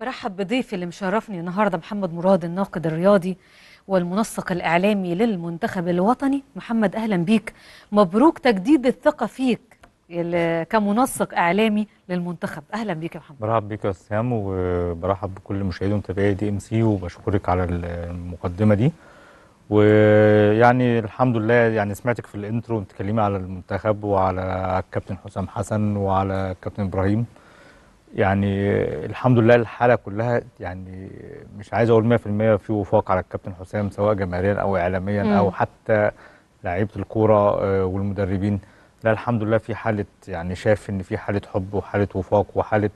برحب بضيفي اللي مشرفني النهارده محمد مراد الناقد الرياضي والمنسق الاعلامي للمنتخب الوطني محمد اهلا بيك مبروك تجديد الثقه فيك كمنسق اعلامي للمنتخب اهلا بيك يا محمد برحب بيك يا اسلام وبرحب بكل مشاهدي ومتابعي دي ام سي وبشكرك على المقدمه دي ويعني الحمد لله يعني سمعتك في الانترو بتتكلمي على المنتخب وعلى الكابتن حسام حسن وعلى الكابتن ابراهيم يعني الحمد لله الحاله كلها يعني مش عايز اقول 100% في وفاق على الكابتن حسام سواء جماهيريا او اعلاميا مم. او حتى لعيبه الكوره آه، والمدربين لا الحمد لله في حاله يعني شاف ان في حاله حب وحاله وفاق وحاله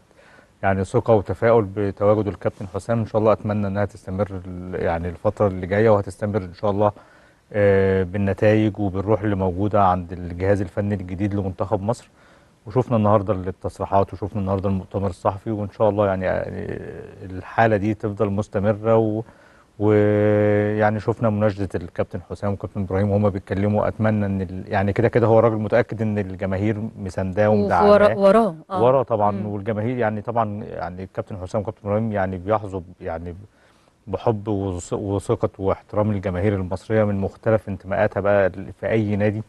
يعني ثقه وتفاؤل بتواجد الكابتن حسام ان شاء الله اتمنى انها تستمر يعني الفتره اللي جايه وهتستمر ان شاء الله آه، بالنتائج وبالروح اللي موجوده عند الجهاز الفني الجديد لمنتخب مصر وشفنا النهارده التصريحات وشفنا النهارده المؤتمر الصحفي وان شاء الله يعني, يعني الحاله دي تفضل مستمره و ويعني شفنا مناشده الكابتن حسام والكابتن ابراهيم وهما بيتكلموا اتمنى ان ال... يعني كده كده هو راجل متاكد ان الجماهير مسانداه ومدعماه وراه آه. وراه طبعا مم. والجماهير يعني طبعا يعني الكابتن حسام والكابتن ابراهيم يعني بيحظوا يعني بحب وثقه واحترام الجماهير المصريه من مختلف انتماءاتها بقى في اي نادي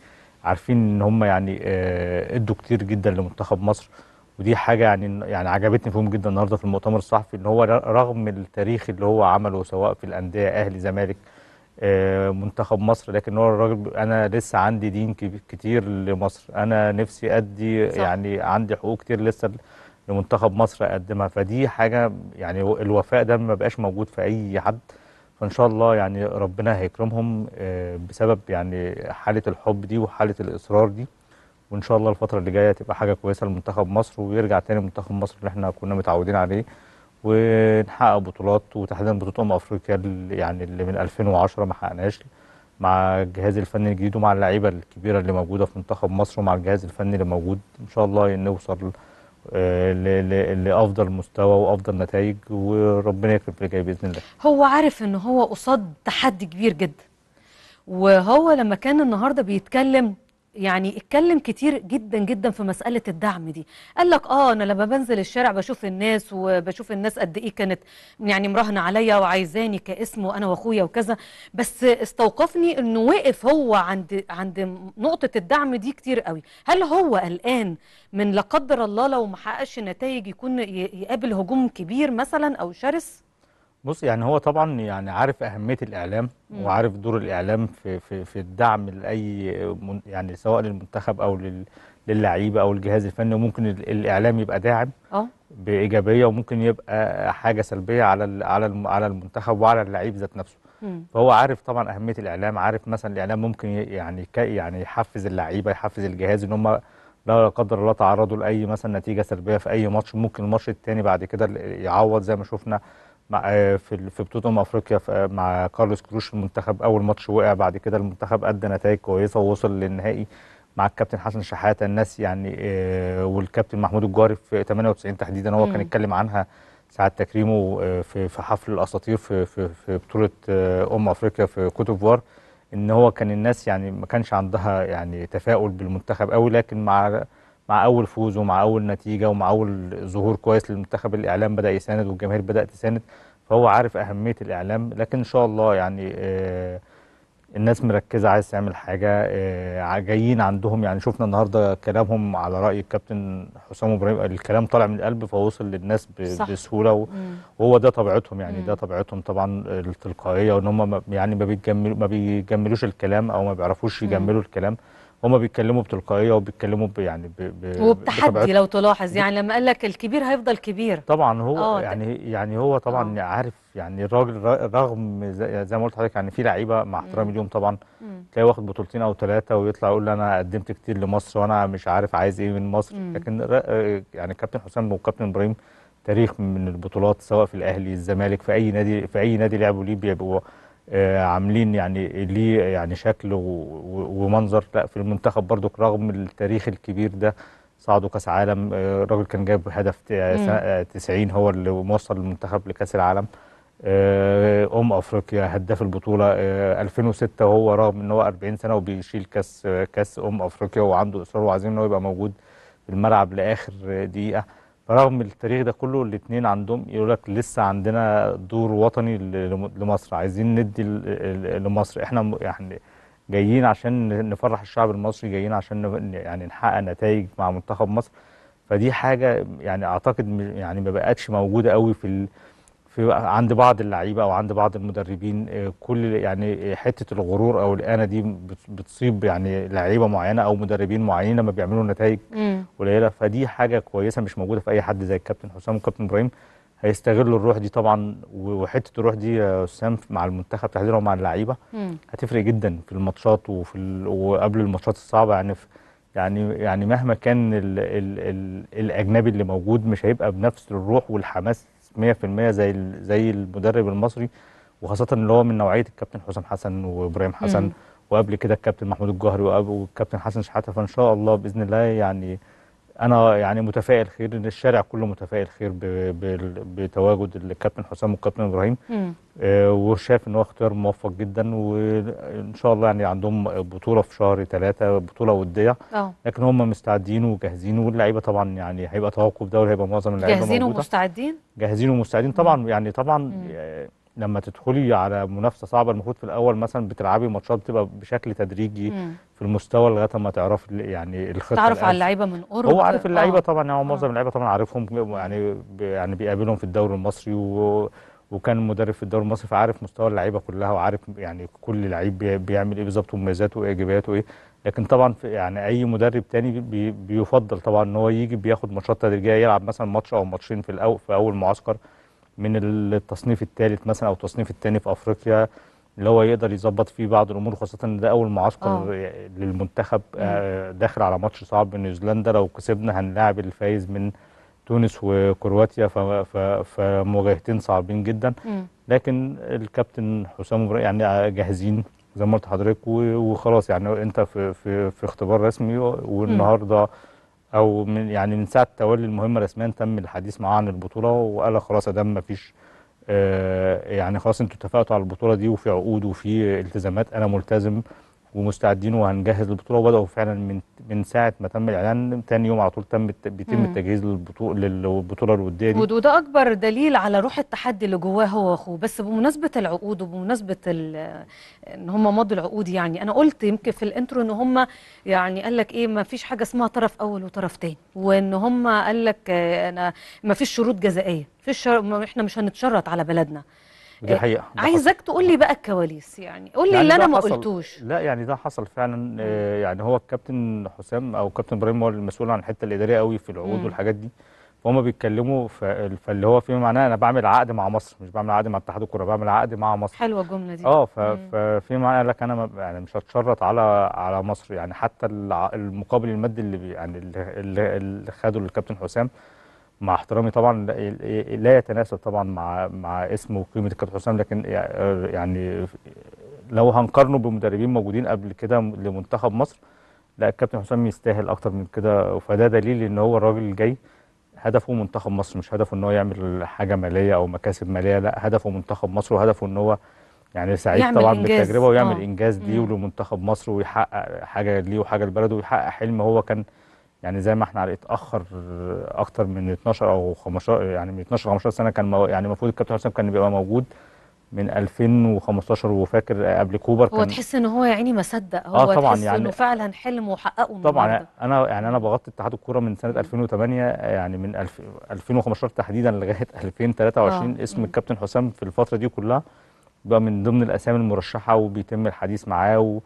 عارفين ان هم يعني آه، ادوا كتير جدا لمنتخب مصر ودي حاجه يعني يعني عجبتني فيهم جدا النهارده في المؤتمر الصحفي ان هو رغم التاريخ اللي هو عمله سواء في الانديه اهلي زمالك آه، منتخب مصر لكن هو الراجل انا لسه عندي دين كتير لمصر انا نفسي ادي صح. يعني عندي حقوق كتير لسه لمنتخب مصر اقدمها فدي حاجه يعني الوفاء ده ما بقاش موجود في اي حد فان شاء الله يعني ربنا هيكرمهم آه، بسبب يعني حاله الحب دي وحاله الاصرار دي وان شاء الله الفتره اللي جايه تبقى حاجه كويسه لمنتخب مصر ويرجع تاني منتخب مصر اللي احنا كنا متعودين عليه ونحقق بطولات وتحديدا بطوله امم افريقيا يعني اللي من 2010 ما حققناش مع الجهاز الفني الجديد ومع اللعيبه الكبيره اللي موجوده في منتخب مصر ومع الجهاز الفني اللي موجود ان شاء الله نوصل آه، لافضل مستوى وافضل نتائج وربنا يكرم في باذن الله. هو عارف ان هو قصاد تحدي كبير جدا وهو لما كان النهارده بيتكلم يعني اتكلم كتير جدا جدا في مسألة الدعم دي قال لك اه انا لما بنزل الشارع بشوف الناس وبشوف الناس قد ايه كانت يعني مراهنة عليا وعايزاني كاسم وانا واخويا وكذا بس استوقفني انه وقف هو عند عند نقطة الدعم دي كتير قوي هل هو الان من لا قدر الله لو محققش نتائج يكون يقابل هجوم كبير مثلا او شرس بص يعني هو طبعا يعني عارف اهميه الاعلام مم. وعارف دور الاعلام في في في الدعم لاي يعني سواء للمنتخب او لل للعيبه او الجهاز الفني وممكن الاعلام يبقى داعم اه بايجابيه وممكن يبقى حاجه سلبيه على على على المنتخب وعلى اللعيب ذات نفسه مم. فهو عارف طبعا اهميه الاعلام عارف مثلا الاعلام ممكن يعني يعني يحفز اللعيبه يحفز الجهاز ان هم لا قدر الله تعرضوا لاي مثلا نتيجه سلبيه في اي ماتش ممكن الماتش الثاني بعد كده يعوض زي ما شفنا مع آه، في في بطوله ام افريقيا مع كارلوس كروش المنتخب اول ماتش وقع بعد كده المنتخب ادى نتائج كويسه ووصل للنهائي مع الكابتن حسن شحاته الناس يعني آه، والكابتن محمود الجوهري في 98 تحديدا هو كان اتكلم عنها ساعه تكريمه آه، في في حفل الاساطير في في في بطوله ام افريقيا في كوتوفوار ان هو كان الناس يعني ما كانش عندها يعني تفاؤل بالمنتخب قوي لكن مع مع اول فوز ومع اول نتيجه ومع اول ظهور كويس للمنتخب الاعلام بدا يساند والجماهير بدات تساند فهو عارف اهميه الاعلام لكن ان شاء الله يعني آه، الناس مركزه عايز تعمل حاجه آه، جايين عندهم يعني شفنا النهارده كلامهم على راي الكابتن حسام ابراهيم الكلام طالع من القلب فوصل للناس بسهوله وهو ده طبيعتهم يعني ده طبيعتهم طبعا آه، التلقائيه وان هم يعني ما بيجملوش الكلام او ما بيعرفوش يجملوا الكلام هما بيتكلموا بتلقائيه وبيتكلموا يعني ب... وبتحدي لو تلاحظ يعني لما قال لك الكبير هيفضل كبير طبعا هو آه، يعني يعني هو طبعا أوه. عارف يعني الراجل رغم زي ما قلت لحضرتك يعني في لعيبه مع احترامي ليهم طبعا تلاقيه واخد بطولتين او ثلاثه ويطلع يقول انا قدمت كتير لمصر وانا مش عارف عايز ايه من مصر مم. لكن آه، يعني كابتن حسام وكابتن ابراهيم تاريخ من البطولات سواء في الاهلي الزمالك في اي نادي في اي نادي لعبوا ليه بيبقوا آه، عاملين يعني ليه يعني شكل ومنظر لا في المنتخب برضك رغم التاريخ الكبير ده صعدوا كاس عالم آه، الراجل كان جايب هدف 90 هو اللي موصل المنتخب لكاس العالم آه، ام افريقيا هداف البطوله 2006 وهو رغم ان هو 40 سنه وبيشيل كاس كاس ام افريقيا وعنده اصرار وعزيمه ان هو يبقى موجود في الملعب لاخر دقيقه رغم التاريخ ده كله الاثنين عندهم يقول لك لسه عندنا دور وطني لمصر عايزين ندي لمصر احنا يعني جايين عشان نفرح الشعب المصري جايين عشان يعني نحقق نتائج مع منتخب مصر فدي حاجه يعني اعتقد يعني ما بقتش موجوده قوي في في عند بعض اللعيبه او عند بعض المدربين آه، كل يعني حته الغرور او الانه دي بتصيب يعني لعيبه معينه او مدربين معينين لما بيعملوا نتائج قليله فدي حاجه كويسه مش موجوده في اي حد زي الكابتن حسام والكابتن ابراهيم هيستغلوا الروح دي طبعا وحته الروح دي يا حسام مع المنتخب تحديدا ومع اللعيبه هتفرق جدا في الماتشات وفي ال... وقبل الماتشات الصعبه يعني في يعني يعني مهما كان ال ال ال الاجنبي اللي موجود مش هيبقى بنفس الروح والحماس 100% زي زي المدرب المصري وخاصه اللي هو من نوعيه الكابتن حسام حسن وابراهيم حسن مم. وقبل كده الكابتن محمود الجهري والكابتن حسن شحاته فان شاء الله باذن الله يعني انا يعني متفائل خير ان الشارع كله متفائل خير بتواجد الكابتن حسام والكابتن ابراهيم آه وشايف ان هو اختيار موفق جدا وان شاء الله يعني عندهم بطوله في شهر ثلاثه بطوله وديه أوه. لكن هم مستعدين وجاهزين واللعيبه طبعا يعني هيبقى توقف دوري هيبقى معظم اللعيبه جاهزين ومستعدين جاهزين ومستعدين طبعا يعني طبعا مم. آه، لما تدخلي على منافسه صعبه المفروض في الاول مثلا بتلعبي ماتشات بتبقى بشكل تدريجي مم. في المستوى لغايه ما تعرفي يعني الخطه تعرف على اللعيبه من قرب هو عارف اللعيبه آه. طبعا هو معظم آه. اللعيبه طبعا عارفهم يعني يعني بيقابلهم في الدوري المصري و وكان مدرب في الدوري المصري فعارف مستوى اللعيبه كلها وعارف يعني كل لعيب بيعمل ايه بالظبط ومميزاته وايجابياته ايه لكن طبعا يعني اي مدرب تاني بي بيفضل طبعا ان هو يجي بياخد ماتشات تدريجيه يلعب مثلا ماتش او ماتشين في الاول في اول معسكر من التصنيف الثالث مثلا او التصنيف الثاني في افريقيا اللي هو يقدر يظبط فيه بعض الامور خاصه ان ده اول معسكر آه. للمنتخب آه، داخل على ماتش صعب من نيوزيلندا لو كسبنا هنلاعب الفايز من تونس وكرواتيا فمواجهتين صعبين جدا لكن الكابتن حسام يعني جاهزين زي ما قلت حضرتك وخلاص يعني انت في في, في اختبار رسمي والنهارده او من يعني من ساعه تولي المهمه رسميا تم الحديث معاه عن البطوله وقال خلاص ده ما فيش آه، يعني خلاص انتوا اتفقتوا على البطوله دي وفي عقود وفي التزامات انا ملتزم ومستعدين وهنجهز للبطوله وبداوا فعلا من من ساعه ما تم الاعلان ثاني يوم على طول تم بيتم التجهيز للبطوله للبطوله الوديه دي وده اكبر دليل على روح التحدي اللي جواه هو واخوه بس بمناسبه العقود وبمناسبه ان هم مضوا العقود يعني انا قلت يمكن في الانترو ان هم يعني قال لك ايه ما فيش حاجه اسمها طرف اول وطرف ثاني وان هم قال لك انا ما فيش شروط جزائيه فيش احنا مش هنتشرط على بلدنا دي آه، حقيقه عايزك تقول لي بقى الكواليس يعني قول لي يعني اللي انا ما قلتوش لا يعني ده حصل فعلا آه، يعني هو الكابتن حسام او الكابتن ابراهيم هو المسؤول عن الحته الاداريه قوي في العقود والحاجات دي فهم بيتكلموا فاللي هو فيما معناه انا بعمل عقد مع مصر مش بعمل عقد مع اتحاد الكره بعمل عقد مع مصر حلوه الجمله دي اه ففيما معناه قال لك انا يعني مش هتشرط على على مصر يعني حتى المقابل المادي اللي يعني اللي خده الكابتن حسام مع احترامي طبعا لا يتناسب طبعا مع مع اسمه وقيمه الكابتن حسام لكن يعني لو هنقارنه بمدربين موجودين قبل كده لمنتخب مصر لا الكابتن حسام يستاهل اكتر من كده فده دليل ان هو الراجل جاي هدفه منتخب مصر مش هدفه ان هو يعمل حاجه ماليه او مكاسب ماليه لا هدفه منتخب مصر وهدفه ان هو يعني سعيد طبعا إنجاز. بالتجربه ويعمل أوه. انجاز ليه ولمنتخب مصر ويحقق حاجه ليه وحاجه لبلده ويحقق حلم هو كان يعني زي ما احنا على اتاخر اكتر من 12 او 15 يعني من 12 15 سنه كان يعني المفروض الكابتن حسام كان بيبقى موجود من 2015 وفاكر آه، قبل كوبر كان هو تحس ان هو يا عيني ما صدق هو آه طبعا تحس يعني انه فعلا حلم وحققه طبعا يعني النهارده انا يعني انا بغطي اتحاد الكوره من سنه 2008 يعني من 2015 تحديدا لغايه 2023 آه. اسم الكابتن حسام في الفتره دي كلها بقى من ضمن الاسامي المرشحه وبيتم الحديث معاه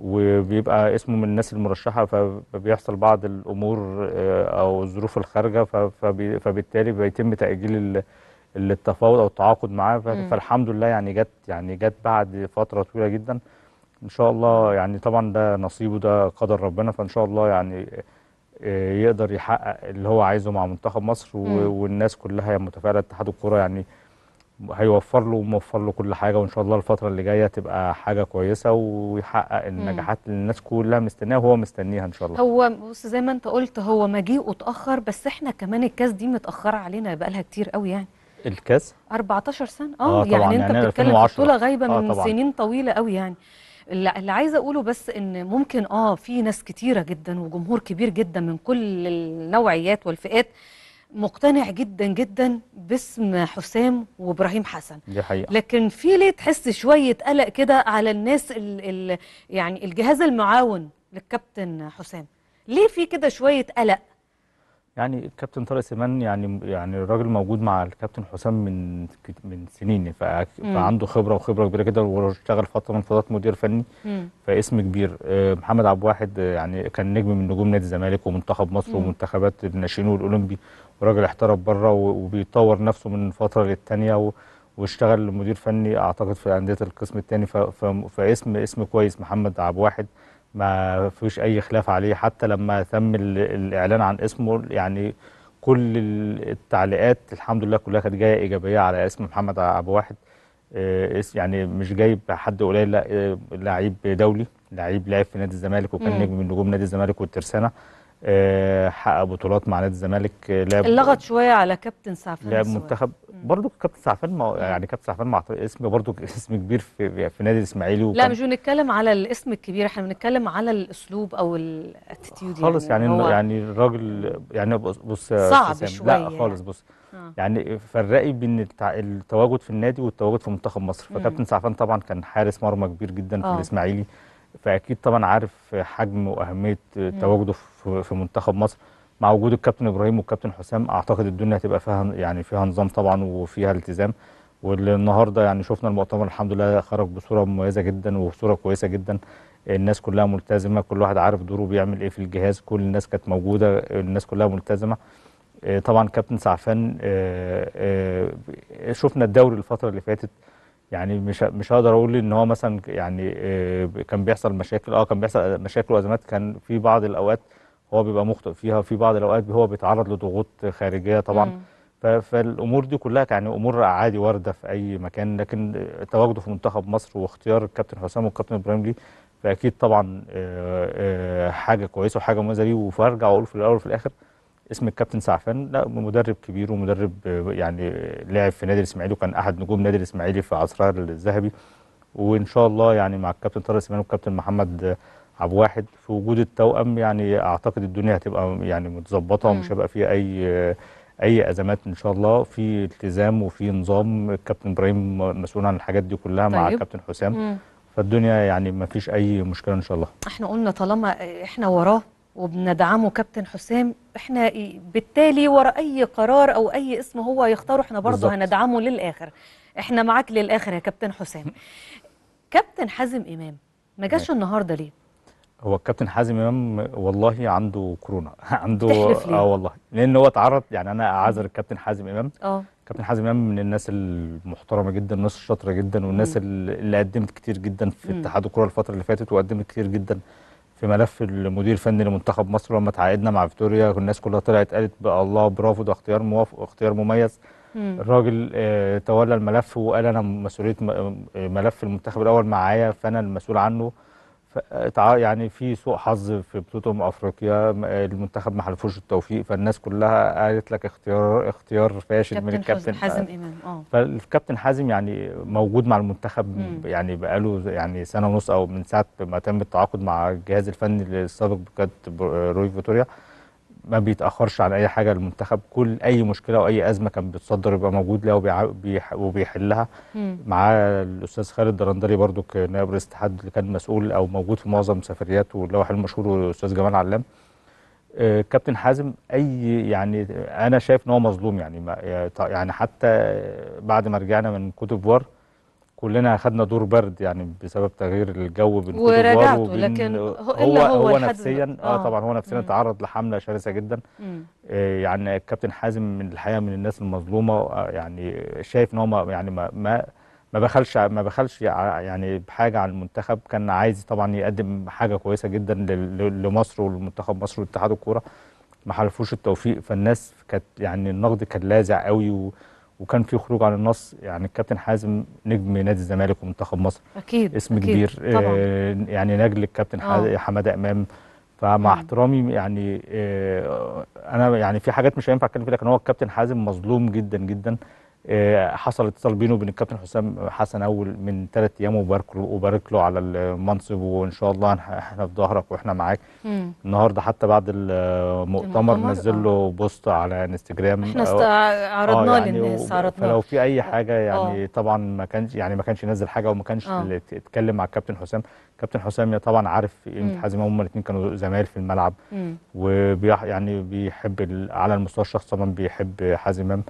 وبيبقى اسمه من الناس المرشحة فبيحصل بعض الأمور آه، أو الظروف الخارجة فبالتالي بيتم تأجيل التفاوض أو التعاقد معاه فالحمد لله يعني جت يعني جت بعد فترة طويلة جدا إن شاء الله يعني طبعا ده نصيبه ده قدر ربنا فإن شاء الله يعني آه، يقدر يحقق اللي هو عايزه مع منتخب مصر والناس كلها متفائلة اتحاد الكرة يعني هيوفر له وموفر له كل حاجه وان شاء الله الفتره اللي جايه تبقى حاجه كويسه ويحقق النجاحات اللي الناس كلها مستناها وهو مستنيها ان شاء الله هو بص زي ما انت قلت هو مجيئه اتاخر بس احنا كمان الكاس دي متاخره علينا بقى لها كتير قوي يعني الكاس 14 سنه اه, آه يعني طبعاً. انت يعني بتتكلم بطوله غايبه آه، من طبعاً. سنين طويله قوي يعني اللي عايزه اقوله بس ان ممكن اه في ناس كتيره جدا وجمهور كبير جدا من كل النوعيات والفئات مقتنع جدا جدا باسم حسام وابراهيم حسن دي حقيقة. لكن في ليه تحس شويه قلق كده على الناس ال ال يعني الجهاز المعاون للكابتن حسام ليه في كده شويه قلق يعني الكابتن طارق سيمان يعني يعني الراجل موجود مع الكابتن حسام من من سنين فعنده خبره وخبره كبيره جدا واشتغل فتره من فترات مدير فني فاسم كبير آه، محمد عبد الواحد آه، يعني كان نجم من نجوم نادي الزمالك ومنتخب مصر مم. ومنتخبات الناشئين والاولمبي وراجل احترف بره وبيطور نفسه من فتره للثانيه واشتغل مدير فني اعتقد في انديه القسم الثاني فاسم اسم كويس محمد عبد الواحد ما فيش اي خلاف عليه حتى لما تم الاعلان عن اسمه يعني كل التعليقات الحمد لله كلها كانت جايه ايجابيه على اسم محمد ابو واحد آه، يعني مش جايب حد قليل لا آه، لعيب دولي لعيب لعب في نادي الزمالك وكان نجم من نجوم نادي الزمالك والترسانه آه، حقق بطولات مع نادي الزمالك آه، لعب لغط شويه على كابتن سعفان لعب منتخب برضه كابتن سعفان ما يعني كابتن سعفان مع اسم برضه اسم كبير في, في نادي الاسماعيلي لا مش بنتكلم على الاسم الكبير احنا بنتكلم على الاسلوب او الاتيتيود يعني. خالص يعني يعني, يعني الراجل يعني بص صعب شويه لا خالص بص آه. يعني فرقي بين التواجد في النادي والتواجد في منتخب مصر فكابتن سعفان طبعا كان حارس مرمى كبير جدا في الاسماعيلي فاكيد طبعا عارف حجم واهميه تواجده في منتخب مصر مع وجود الكابتن ابراهيم والكابتن حسام اعتقد الدنيا هتبقى فيها يعني فيها نظام طبعا وفيها التزام والنهارده يعني شفنا المؤتمر الحمد لله خرج بصوره مميزه جدا وبصوره كويسه جدا الناس كلها ملتزمه كل واحد عارف دوره بيعمل ايه في الجهاز كل الناس كانت موجوده الناس كلها ملتزمه آه، طبعا كابتن سعفان آه، آه، شفنا الدوري الفتره اللي فاتت يعني مش مش هقدر اقول ان هو مثلا يعني آه، كان بيحصل مشاكل اه كان بيحصل مشاكل وازمات كان في بعض الاوقات هو بيبقى مخطئ فيها في بعض الاوقات هو بيتعرض لضغوط خارجيه طبعا مم. فالامور دي كلها يعني امور عادي وارده في اي مكان لكن تواجده في منتخب مصر واختيار الكابتن حسام والكابتن ابراهيم ليه فاكيد طبعا آه، آه، حاجه كويسه وحاجه مميزه ليه وفرجع اقول في الاول وفي الاخر اسم الكابتن سعفان لا مدرب كبير ومدرب يعني لعب في نادي الاسماعيلي وكان احد نجوم نادي الاسماعيلي في عصرها الذهبي وان شاء الله يعني مع الكابتن طارق سليمان والكابتن محمد عبد واحد في وجود التوأم يعني اعتقد الدنيا هتبقى يعني متظبطه ومش هيبقى فيها اي اي ازمات ان شاء الله في التزام وفي نظام الكابتن ابراهيم مسؤول عن الحاجات دي كلها طيب. مع الكابتن حسام مم. فالدنيا يعني ما فيش اي مشكله ان شاء الله احنا قلنا طالما احنا وراه وبندعمه كابتن حسام احنا بالتالي ورا اي قرار او اي اسم هو يختاره احنا برضه هندعمه للاخر احنا معاك للاخر يا كابتن حسام كابتن حازم امام ما جاش النهارده ليه هو الكابتن حازم امام والله عنده كورونا عنده اه والله لان هو اتعرض يعني انا اعذر الكابتن حازم امام اه كابتن حازم امام من الناس المحترمه جدا الناس الشاطره جدا والناس اللي قدمت كتير جدا في اتحاد الكوره الفتره اللي فاتت وقدمت كتير جدا في ملف المدير الفني لمنتخب مصر لما تعاقدنا مع فيتوريا الناس كلها طلعت قالت بقى الله برافو ده اختيار موافق اختيار مميز مم. الراجل آه، تولى الملف وقال انا مسؤوليه آه، ملف المنتخب الاول معايا فانا المسؤول عنه يعني في سوء حظ في بطوله افريقيا المنتخب ما حلفوش التوفيق فالناس كلها قالت لك اختيار اختيار فاشل من الكابتن حازم امام اه فالكابتن حازم يعني موجود مع المنتخب مم. يعني بقاله يعني سنه ونص او من ساعه ما تم التعاقد مع الجهاز الفني السابق بقياده روي فيتوريا ما بيتاخرش عن اي حاجه المنتخب كل اي مشكله واي ازمه كان بيتصدر يبقى موجود لها وبيحلها معاه الاستاذ خالد درندري برضو كنائب رئيس الاتحاد اللي كان مسؤول او موجود في معظم سفرياته واللوح المشهور الاستاذ جمال علام آه، كابتن حازم اي يعني انا شايف ان هو مظلوم يعني يعني حتى بعد ما رجعنا من كوت ديفوار كلنا اخذنا دور برد يعني بسبب تغيير الجو بين ورجعته لكن هو هو, هو نفسيا آه, اه طبعا هو نفسيا تعرض لحمله شرسه جدا آه يعني الكابتن حازم من الحقيقه من الناس المظلومه آه يعني شايف ان هو يعني ما ما ما بخلش ما بخلش يعني بحاجه عن المنتخب كان عايز طبعا يقدم حاجه كويسه جدا لمصر والمنتخب مصر واتحاد الكوره ما حالفوش التوفيق فالناس كانت يعني النقد كان لاذع قوي وكان في خروج عن النص يعني الكابتن حازم نجم نادي الزمالك ومنتخب مصر اكيد اسم أكيد. كبير آه، طبعا. آه يعني نجل الكابتن آه. حماده امام فمع احترامي يعني آه انا يعني في حاجات مش هينفع اتكلم فيها لكن هو الكابتن حازم مظلوم جدا جدا آه، حصل اتصال بينه وبين الكابتن حسام حسن اول من ثلاث ايام وبارك له وبارك له على المنصب وان شاء الله احنا في ظهرك واحنا معاك مم. النهارده حتى بعد المؤتمر نزل له آه. بوست على انستجرام احنا آه، عرضناه آه يعني للناس عرضناه فلو في اي حاجه يعني آه. طبعا ما كانش يعني ما كانش ينزل حاجه وما كانش اتكلم مع الكابتن حسام كابتن حسام طبعا عارف قيمه حازم هم الاثنين كانوا زمايل في الملعب وبيح يعني بيحب على المستوى الشخصي طبعا بيحب حازم امام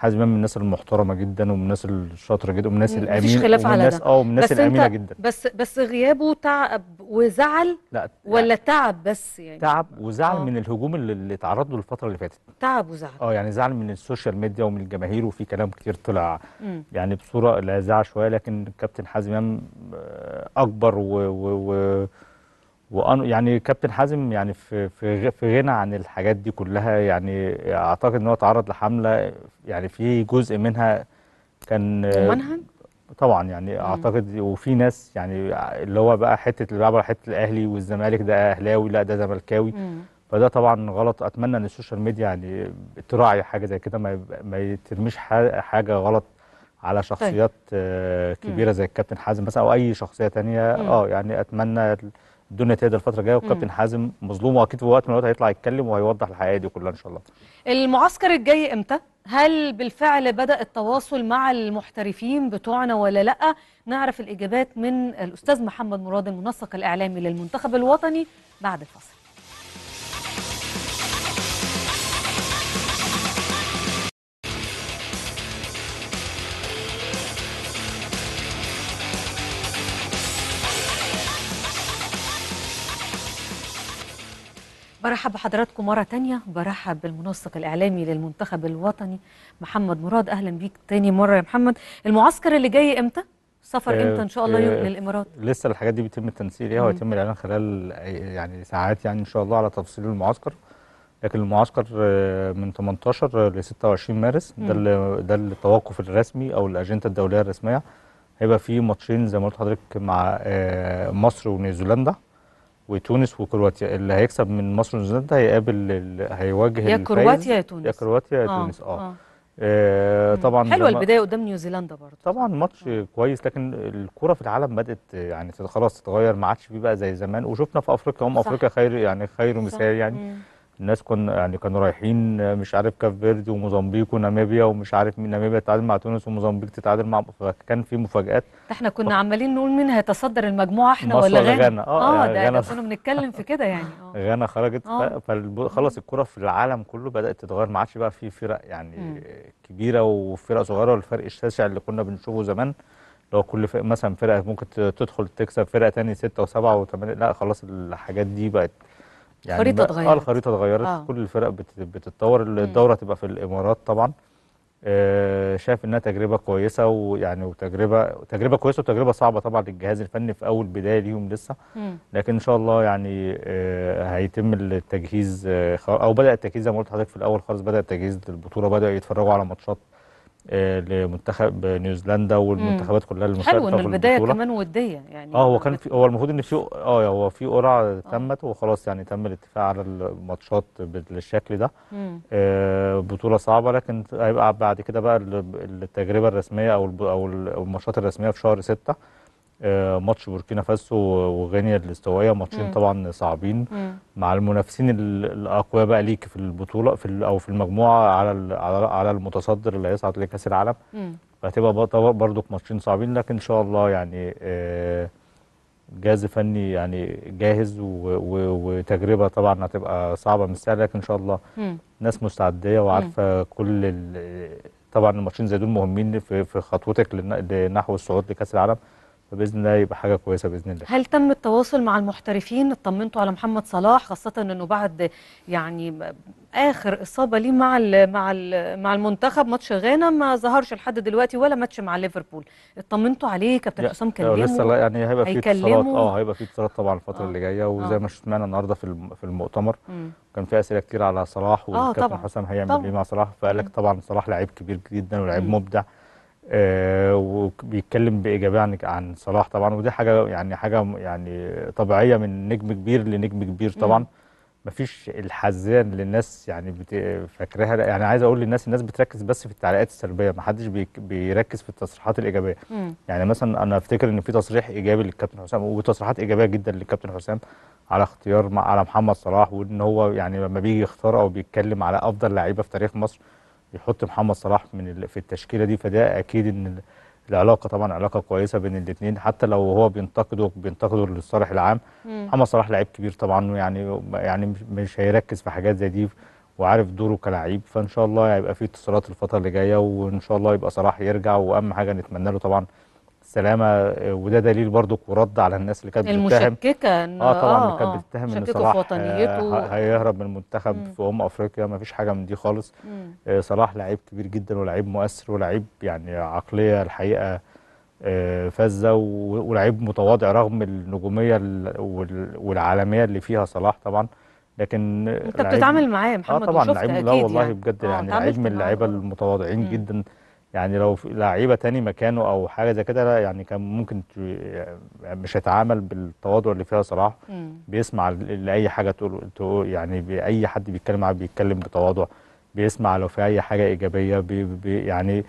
حازم امام من الناس المحترمه جدا ومن الناس الشاطره جدا ومن الناس الامينه مفيش خلاف على ده اه ومن الناس الامينه جدا بس بس غيابه تعب وزعل لا ولا تعب بس يعني تعب وزعل أوه. من الهجوم اللي, تعرض اتعرض له الفتره اللي فاتت تعب وزعل اه يعني زعل من السوشيال ميديا ومن الجماهير وفي كلام كتير طلع م. يعني بصوره لاذعه شويه لكن كابتن حازم امام آه، اكبر و, و, و وأن يعني كابتن حازم يعني في في في غنى عن الحاجات دي كلها يعني اعتقد ان هو اتعرض لحمله يعني في جزء منها كان منهج طبعا يعني اعتقد وفي ناس يعني اللي هو بقى حته اللي بيلعبوا على حته الاهلي والزمالك ده اهلاوي لا ده زملكاوي فده طبعا غلط اتمنى ان السوشيال ميديا يعني تراعي حاجه زي كده ما ما يترميش حاجه غلط على طيب. شخصيات طيب. كبيره زي الكابتن حازم مثلا او اي شخصيه ثانيه اه يعني اتمنى الدنيا تهدى الفتره الجايه والكابتن حازم مظلوم واكيد في وقت من الوقت هيطلع يتكلم وهيوضح الحقيقه دي كلها ان شاء الله. المعسكر الجاي امتى؟ هل بالفعل بدا التواصل مع المحترفين بتوعنا ولا لا؟ نعرف الاجابات من الاستاذ محمد مراد المنسق الاعلامي للمنتخب الوطني بعد الفصل. برحب بحضراتكم مرة تانية برحب بالمنسق الإعلامي للمنتخب الوطني محمد مراد أهلا بيك تاني مرة يا محمد المعسكر اللي جاي إمتى؟ سفر آه، امتى ان شاء الله آه، يوم للامارات لسه الحاجات دي بيتم التنسيق ليها ويتم الاعلان خلال يعني ساعات يعني ان شاء الله على تفصيل المعسكر لكن المعسكر آه، من 18 ل 26 مارس ده ده التوقف الرسمي او الاجنده الدوليه الرسميه هيبقى في ماتشين زي ما قلت حضرتك مع مصر ونيوزيلندا وتونس وكرواتيا اللي هيكسب من مصر ونيوزيلندا ده هيقابل هيواجه يا كرواتيا يا تونس يا كرواتيا يا آه، تونس اه, آه. آه طبعا حلوه البدايه قدام نيوزيلندا برضه طبعا ماتش آه. كويس لكن الكوره في العالم بدات يعني خلاص تتغير ما عادش فيه بقى زي زمان وشفنا في افريقيا هم افريقيا خير يعني خير مثال يعني مم. الناس كنا يعني كانوا رايحين آه، مش عارف كاف فيردي وموزمبيق وناميبيا ومش عارف مين ناميبيا تتعادل مع تونس وموزمبيق تتعادل مع كان في مفاجآت احنا كنا ف... عمالين نقول مين هيتصدر المجموعه احنا ولا غانا غانا اه, آه يعني ده, غانا كنا بنتكلم في كده يعني آه. غانا خرجت آه. فخلاص الكره في العالم كله بدات تتغير ما عادش بقى في فرق يعني م. كبيره وفرق صغيره والفرق الشاسع اللي كنا بنشوفه زمان لو كل فرق مثلا فرقه ممكن تدخل تكسب فرقه ثانيه سته وسبعه وثمانيه لا خلاص الحاجات دي بقت يعني خريطه آه، اتغيرت اه الخريطه اتغيرت آه. كل الفرق بتتطور الدوره تبقى في الامارات طبعا آه شايف انها تجربه كويسه ويعني وتجربه تجربه كويسه وتجربه صعبه طبعا للجهاز الفني في اول بدايه ليهم لسه مم. لكن ان شاء الله يعني آه هيتم التجهيز آه او بدا التجهيز زي ما قلت لحضرتك في الاول خالص بدا التجهيز للبطوله بداوا يتفرجوا على ماتشات لمنتخب نيوزيلندا والمنتخبات كلها اللي حلو ان البدايه كمان وديه يعني اه هو كان في هو المفروض ان في اه هو في قرعه آه. تمت وخلاص يعني تم الاتفاق على الماتشات بالشكل ده آه بطوله صعبه لكن هيبقى بعد كده بقى التجربه الرسميه او او الماتشات الرسميه في شهر 6 آه، ماتش بوركينا فاسو وغينيا الاستوائيه ماتشين طبعا صعبين مم. مع المنافسين الاقوياء بقى ليك في البطوله في او في المجموعه على على المتصدر اللي هيصعد لكاس العالم فهتبقى برضك ماتشين صعبين لكن ان شاء الله يعني آه، جهاز فني يعني جاهز وتجربه طبعا هتبقى صعبه من السهل لكن ان شاء الله مم. ناس مستعديه وعارفه كل طبعا الماتشين زي دول مهمين في خطوتك نحو الصعود لكاس العالم فباذن الله يبقى حاجه كويسه باذن الله هل تم التواصل مع المحترفين اطمنتوا على محمد صلاح خاصه انه بعد يعني اخر اصابه ليه مع الـ مع الـ مع المنتخب ماتش غانا ما ظهرش لحد دلوقتي ولا ماتش مع ليفربول اطمنتوا عليه كابتن حسام كلمه لسه يعني هيبقى في اتصالات اه هيبقى في اتصالات طبعا الفتره آه. اللي جايه وزي آه. ما شفنا النهارده في في المؤتمر م. كان في اسئله كتير على صلاح آه، والكابتن آه حسام هيعمل ايه مع صلاح فقال لك طبعا صلاح لعيب كبير جدا ولاعيب مبدع آه، وبيتكلم بايجابيه عن عن صلاح طبعا ودي حاجه يعني حاجه يعني طبيعيه من نجم كبير لنجم كبير طبعا مفيش الحزان للناس يعني فاكراها يعني عايز اقول للناس الناس بتركز بس في التعليقات السلبيه محدش بيركز في التصريحات الايجابيه مم. يعني مثلا انا افتكر ان في تصريح ايجابي للكابتن حسام وتصريحات ايجابيه جدا للكابتن حسام على اختيار مع على محمد صلاح وان هو يعني لما بيجي يختار او بيتكلم على افضل لعيبه في تاريخ مصر يحط محمد صلاح من في التشكيله دي فده اكيد ان العلاقه طبعا علاقه كويسه بين الاثنين حتى لو هو بينتقده بينتقده للصالح العام محمد صلاح لعيب كبير طبعا يعني يعني مش هيركز في حاجات زي دي وعارف دوره كلاعب فان شاء الله هيبقى في اتصالات الفتره اللي جايه وان شاء الله يبقى صلاح يرجع واهم حاجه نتمنى له طبعا سلامه وده دليل برضك ورد على الناس اللي كانت بتتهم المشككه ان اه طبعا آه، اللي كانت آه، بتتهم ان صلاح وطنيته آه، هيهرب من المنتخب مم. في امم افريقيا ما فيش حاجه من دي خالص مم. صلاح لعيب كبير جدا ولعيب مؤثر ولعيب يعني عقليه الحقيقه فذه ولعيب متواضع رغم النجوميه والعالميه اللي فيها صلاح طبعا لكن انت بتتعامل معاه محمد آه طبعا لعيب لا والله يعني. بجد يعني لعيب من اللعيبه المتواضعين مم. جدا يعني لو لعيبه تاني مكانه او حاجه زي كده يعني كان ممكن يعني مش هيتعامل بالتواضع اللي فيها صلاح بيسمع لاي حاجه تقول يعني اي حد بيتكلم معاه بيتكلم بتواضع بيسمع لو في اي حاجه ايجابيه بي بي يعني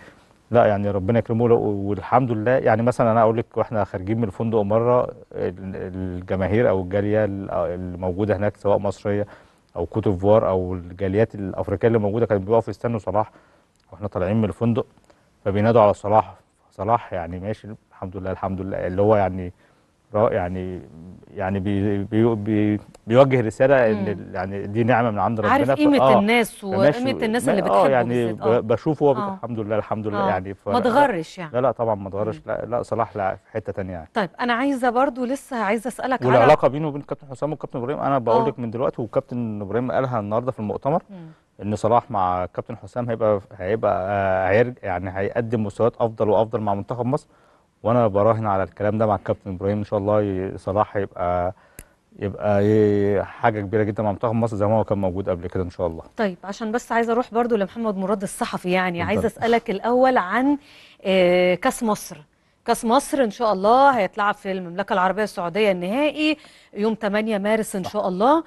لا يعني ربنا يكرمه والحمد لله يعني مثلا انا اقول لك واحنا خارجين من الفندق مره الجماهير او الجاليه اللي موجوده هناك سواء مصريه او كوت ديفوار او الجاليات الافريقيه اللي موجوده كانوا بيقفوا يستنوا صلاح واحنا طالعين من الفندق فبينادوا على صلاح صلاح يعني ماشي الحمد لله الحمد لله اللي هو يعني يعني يعني بي بي بي بيوجه رساله ان يعني دي نعمه من عند ربنا عارف قيمه آه الناس وقيمه الناس اللي آه، بتحبه يعني اه يعني بشوفه هو آه. الحمد لله الحمد لله آه. يعني ما تغرش يعني لا لا طبعا ما تغرش لا لا صلاح لا في حته ثانيه يعني طيب انا عايزه برضو لسه عايزه اسالك والعلاقه بينه وبين كابتن حسام وكابتن ابراهيم انا بقول آه. لك من دلوقتي وكابتن ابراهيم قالها النهارده في المؤتمر مم. ان صلاح مع كابتن حسام هيبقى هيبقى آه، هيرجع يعني هيقدم مستويات افضل وافضل مع منتخب مصر وانا براهن على الكلام ده مع الكابتن ابراهيم ان شاء الله صلاح هيبقى يبقى حاجه كبيره جدا مع منتخب مصر زي ما هو كان موجود قبل كده ان شاء الله. طيب عشان بس عايزه اروح برضو لمحمد مراد الصحفي يعني عايزه اسالك الاول عن آه، كاس مصر. كاس مصر ان شاء الله هيتلعب في المملكه العربيه السعوديه النهائي يوم 8 مارس ان شاء الله.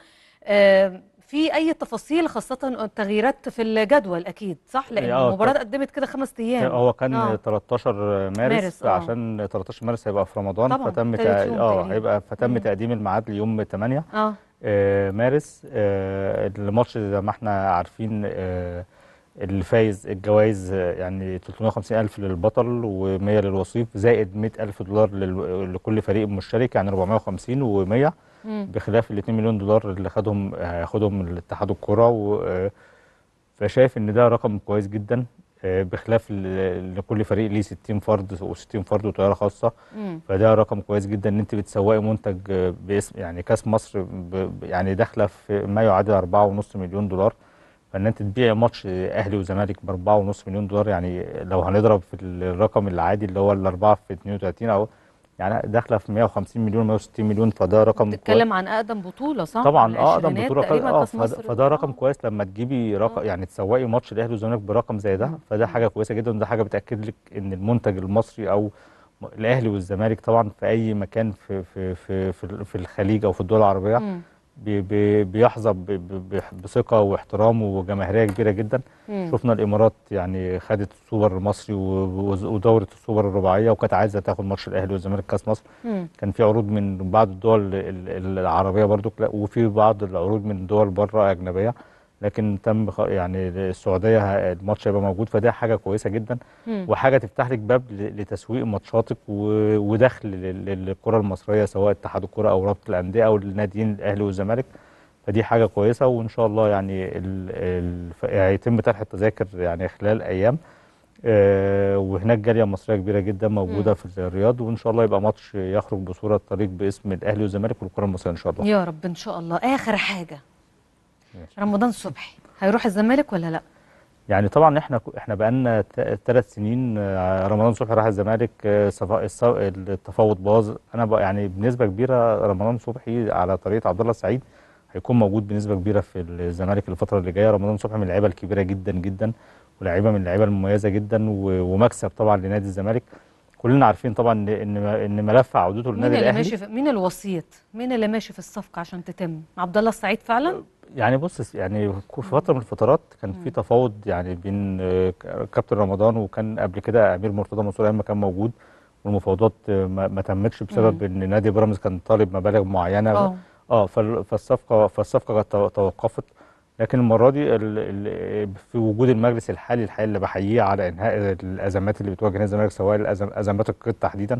في اي تفاصيل خاصه تغييرات في الجدول اكيد صح لان آه المباراه قدمت كده خمس ايام هو كان آه. 13 مارس, مارس آه. عشان 13 مارس هيبقى في رمضان طبعا. فتم تا... اه هيبقى فتم تقديم الميعاد ليوم 8 آه. آه مارس آه الماتش زي ما احنا عارفين آه الفايز الجوائز آه، يعني 350 ألف للبطل و100 للوصيف زائد 100 ألف دولار لكل فريق مشترك يعني 450 و100 بخلاف ال 2 مليون دولار اللي خدهم هياخدهم آه، اتحاد الكوره آه، فشايف ان ده رقم كويس جدا آه، بخلاف ان كل فريق ليه 60 فرد و60 فرد وطياره خاصه فده رقم كويس جدا ان انت بتسوقي منتج باسم يعني كاس مصر يعني داخله في ما يعادل 4.5 مليون دولار فان انت تبيعي ماتش اهلي وزمالك ب 4.5 مليون دولار يعني لو هنضرب في الرقم العادي اللي هو ال 4 في 32 او يعني داخله في 150 مليون 160 مليون فده رقم بتتكلم عن اقدم بطوله صح طبعا آه، اقدم بطوله اه فده رقم كويس لما تجيبي آه. رقم يعني تسوقي ماتش الاهلي والزمالك برقم زي ده فده حاجه كويسه جدا وده حاجه بتاكد لك ان المنتج المصري او الاهلي والزمالك طبعا في اي مكان في في في في, في الخليج او في الدول العربيه بي بي بيحظى بثقه واحترام وجماهيريه كبيره جدا مم. شفنا الامارات يعني خدت السوبر المصري ودوره السوبر الرباعيه وكانت عايزه تاخد ماتش الاهلي والزمالك كاس مصر مم. كان في عروض من بعض الدول العربيه برضو وفي بعض العروض من دول بره اجنبيه لكن تم يعني السعوديه الماتش هيبقى موجود فده حاجه كويسه جدا مم. وحاجه تفتح لك باب لتسويق ماتشاتك ودخل للكره المصريه سواء اتحاد الكره او رابطه الانديه او الناديين الاهلي والزمالك فدي حاجه كويسه وان شاء الله يعني هيتم يعني طرح التذاكر يعني خلال ايام آه وهناك جاليه مصريه كبيره جدا موجوده مم. في الرياض وان شاء الله يبقى ماتش يخرج بصوره طريق باسم الاهلي والزمالك والكره المصريه ان شاء الله يا رب ان شاء الله اخر حاجه رمضان صبحي هيروح الزمالك ولا لا؟ يعني طبعا احنا احنا بقالنا ثلاث سنين آه، رمضان صبحي راح الزمالك آه، التفاوض باظ انا بقى يعني بنسبه كبيره رمضان صبحي على طريقه عبد الله السعيد هيكون موجود بنسبه كبيره في الزمالك الفتره اللي جايه رمضان صبحي من اللعيبه الكبيره جدا جدا ولاعيبه من اللعيبه المميزه جدا ومكسب طبعا لنادي الزمالك كلنا عارفين طبعا ان ان ملف عودته للنادي الاهلي مين اللي ماشي مين الوسيط مين اللي ماشي في الصفقه عشان تتم عبد الله السعيد فعلا يعني بص يعني في فتره من الفترات كان في تفاوض يعني بين آه، كابتن رمضان وكان قبل كده امير مرتضى منصور ايام ما كان موجود والمفاوضات ما, ما تمتش بسبب ان نادي بيراميدز كان طالب مبالغ معينه اه اه فالصفقه فالصفقه توقفت لكن المره دي في وجود المجلس الحالي الحالي اللي بحييه على انهاء الازمات اللي بتواجه نادي الزمالك سواء ازمات القيد تحديدا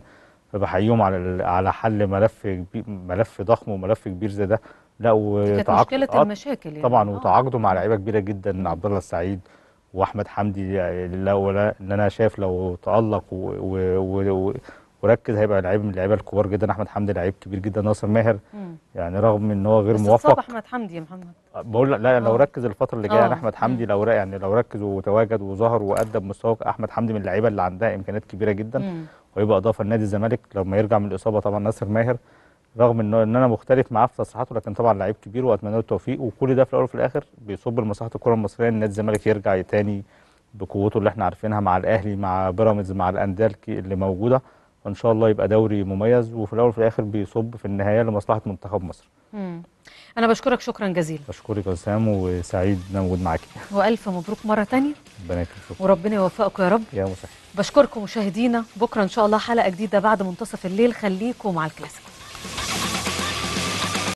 فبحييهم على على حل ملف ملف ضخم وملف كبير زي ده لا وتعاقد مشكله آه، المشاكل يعني. طبعا آه. وتعاقده مع لعيبه كبيره جدا عبد الله السعيد واحمد حمدي لله ولا ان انا شايف لو تالق و... و... و... وركز هيبقى لعيب من اللعيبه الكبار جدا احمد حمدي لعيب كبير جدا ناصر ماهر يعني رغم ان هو غير بس موفق بس احمد حمدي يا محمد آه، بقول لا, لا لو آه. ركز الفتره اللي جايه يعني احمد حمدي لو يعني لو ركز وتواجد وظهر وادى بمستوى احمد حمدي من اللعيبه اللي عندها امكانيات كبيره جدا مم. ويبقى اضافه لنادي الزمالك لما يرجع من الاصابه طبعا ناصر ماهر رغم ان انا مختلف معاه في تصريحاته لكن طبعا لعيب كبير واتمنى له التوفيق وكل ده في الاول وفي الاخر بيصب لمصلحه الكره المصريه ان نادي الزمالك يرجع تاني بقوته اللي احنا عارفينها مع الاهلي مع بيراميدز مع الانديه اللي موجوده وان شاء الله يبقى دوري مميز وفي الاول وفي الاخر بيصب في النهايه لمصلحه منتخب مصر. امم انا بشكرك شكرا جزيلا. بشكرك يا وسام وسعيد ان انا موجود معاكي. والف مبروك مره ثانيه. ربنا يكرمك. وربنا يوفقكم يا رب. يا مسهل. بشكركم مشاهدينا بكره ان شاء الله حلقه جديده بعد منتصف الليل خليكم مع الكلاسيكو. Bye.